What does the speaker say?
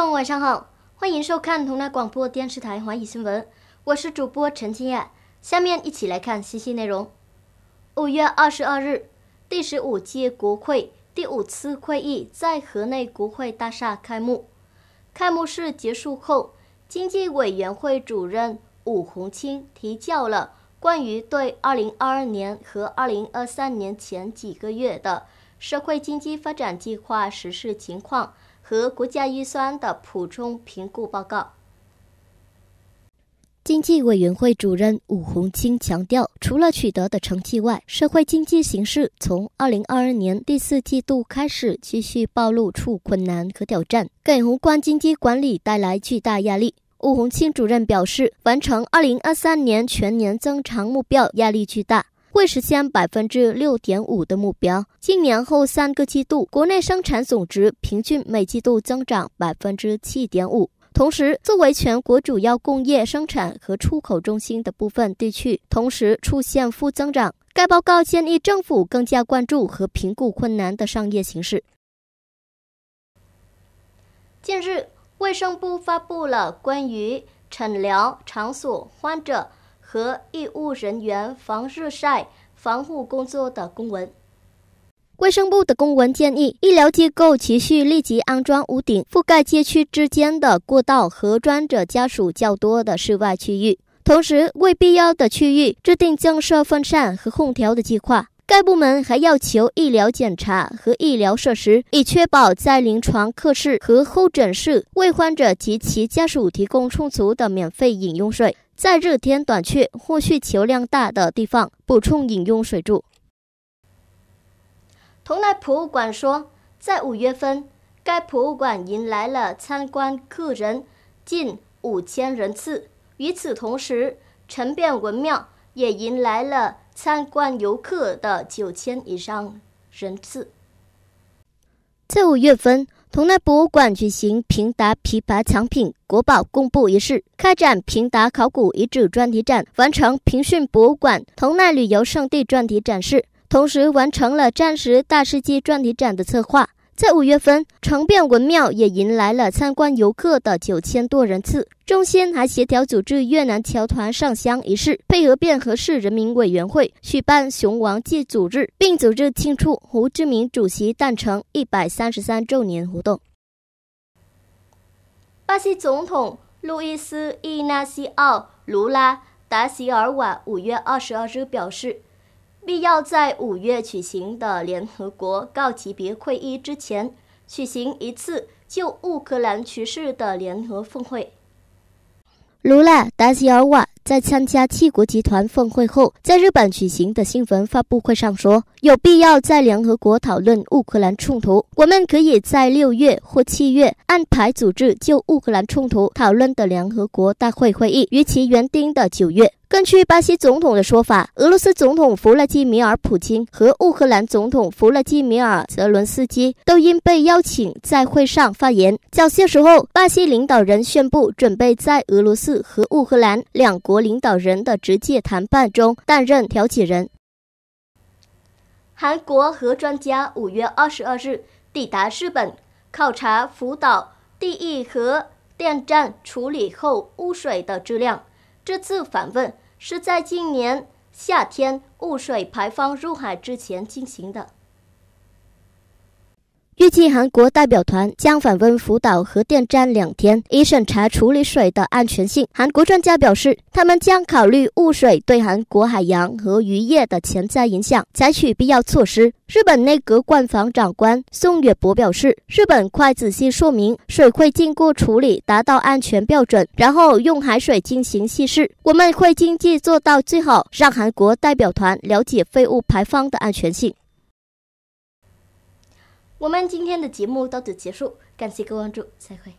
众晚上好，欢迎收看同台广播电视台华语新闻，我是主播陈清燕。下面一起来看信息内容。五月二十二日，第十五届国会第五次会议在河内国会大厦开幕。开幕式结束后，经济委员会主任武洪清提交了关于对二零二二年和二零二三年前几个月的社会经济发展计划实施情况。和国家预算的补充评估报告。经济委员会主任武宏清强调，除了取得的成绩外，社会经济形势从二零二二年第四季度开始继续暴露出困难和挑战，给宏观经济管理带来巨大压力。武宏清主任表示，完成二零二三年全年增长目标压力巨大。为实现百分之六点五的目标，今年后三个季度国内生产总值平均每季度增长百分之七点五。同时，作为全国主要工业生产和出口中心的部分地区，同时出现负增长。该报告建议政府更加关注和评估困难的商业形势。近日，卫生部发布了关于诊疗场所患者。和医务人员防日晒防护工作的公文。卫生部的公文建议，医疗机构持续立即安装屋顶覆盖街区之间的过道和专者家属较多的室外区域，同时为必要的区域制定增设风扇和空调的计划。该部门还要求医疗检查和医疗设施，以确保在临床科室和候诊室为患者及其家属提供充足的免费饮用水。在热天短缺或需求量大的地方补充饮用水柱。同来博物馆说，在五月份，该博物馆迎来了参观客人近五千人次。与此同时，陈变文庙也迎来了参观游客的九千以上人次。在五月份。同奈博物馆举行平达琵琶藏品国宝公布仪式，开展平达考古遗址专题展，完成平顺博物馆同奈旅游胜地专题展示，同时完成了战时大世街专题展的策划。在五月份，城变文庙也迎来了参观游客的九千多人次。中心还协调组织越南侨团上香仪式，配合便河市人民委员会举办雄王祭祖日，并组织庆祝胡志明主席诞辰一百三十三周年活动。巴西总统路易斯·伊纳西奥·卢拉·达席尔瓦五月二十二日表示。必要在五月举行的联合国高级别会议之前，举行一次就乌克兰局势的联合峰会。拉，但是我。在参加七国集团峰会后，在日本举行的新闻发布会上说，有必要在联合国讨论乌克兰冲突。我们可以在六月或七月安排组织就乌克兰冲突讨论的联合国大会会议，与其原定的九月。根据巴西总统的说法，俄罗斯总统弗拉基米尔·普京和乌克兰总统弗拉基米尔·泽伦斯基都因被邀请在会上发言。早些时候，巴西领导人宣布准备在俄罗斯和乌克兰两国。领导人的直接谈判中担任调解人。韩国核专家五月二十二日抵达日本，考察福岛第一核电站处理后污水的质量。这次访问是在今年夏天污水排放入海之前进行的。预计韩国代表团将访问福岛核电站两天，以审查处理水的安全性。韩国专家表示，他们将考虑污水对韩国海洋和渔业的潜在影响，采取必要措施。日本内阁官房长官宋远博表示，日本会仔细说明水会经过处理达到安全标准，然后用海水进行稀释。我们会经济做到最好，让韩国代表团了解废物排放的安全性。我们今天的节目到此结束，感谢关注，再会。